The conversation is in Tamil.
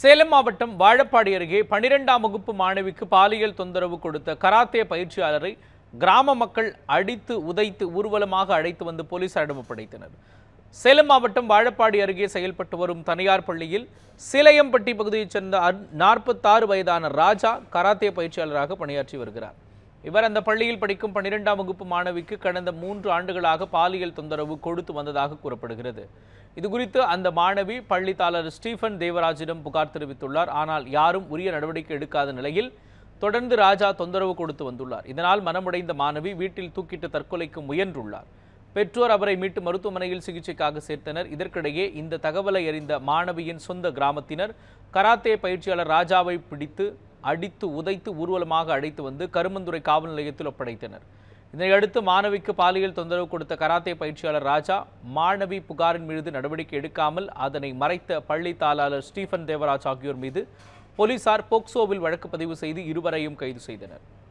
சேலம் மாவட்டம் வாழப்பாடி அருகே பனிரெண்டாம் வகுப்பு மாணவிக்கு பாலியல் தொந்தரவு கொடுத்த கராத்தே பயிற்சியாளரை கிராம மக்கள் அடித்து உதைத்து ஊர்வலமாக அழைத்து வந்து போலீசாரிடம் ஒப்படைத்தனர் சேலம் மாவட்டம் வாழப்பாடி அருகே செயல்பட்டு வரும் தனியார் பள்ளியில் சிலையம்பட்டி பகுதியைச் சேர்ந்த நாற்பத்தாறு வயதான ராஜா கராத்தே பயிற்சியாளராக பணியாற்றி வருகிறார் இவர் அந்த பள்ளியில் படிக்கும் பன்னிரெண்டாம் வகுப்பு மாணவிக்கு கடந்த மூன்று ஆண்டுகளாக பாலியல் தொந்தரவு கொடுத்து வந்ததாக கூறப்படுகிறது இதுகுறித்து அந்த மாணவி பள்ளித்தாளர் ஸ்டீஃபன் தேவராஜிடம் புகார் தெரிவித்துள்ளார் ஆனால் யாரும் உரிய நடவடிக்கை எடுக்காத நிலையில் தொடர்ந்து ராஜா தொந்தரவு கொடுத்து வந்துள்ளார் இதனால் மனமுடைந்த மாணவி வீட்டில் தூக்கிட்டு தற்கொலைக்கு முயன்றுள்ளார் பெற்றோர் அவரை மீட்டு மருத்துவமனையில் சிகிச்சைக்காக சேர்த்தனர் இதற்கிடையே இந்த தகவலை அறிந்த மாணவியின் சொந்த கிராமத்தினர் கராத்தே பயிற்சியாளர் ராஜாவை பிடித்து அடித்து உதைத்து ஊர்வலமாக அழைத்து வந்து கருமந்துறை காவல் நிலையத்தில் ஒப்படைத்தனர் இதனையடுத்து மாணவிக்கு பாலியல் தொந்தரவு கொடுத்த கராத்தே பயிற்சியாளர் ராஜா மாணவி புகாரின் மீது நடவடிக்கை எடுக்காமல் அதனை மறைத்த பள்ளி தாளாளர் ஸ்டீஃபன் தேவராஜ் ஆகியோர் மீது போலீசார் போக்சோவில் வழக்கு பதிவு செய்து இருவரையும் கைது செய்தனர்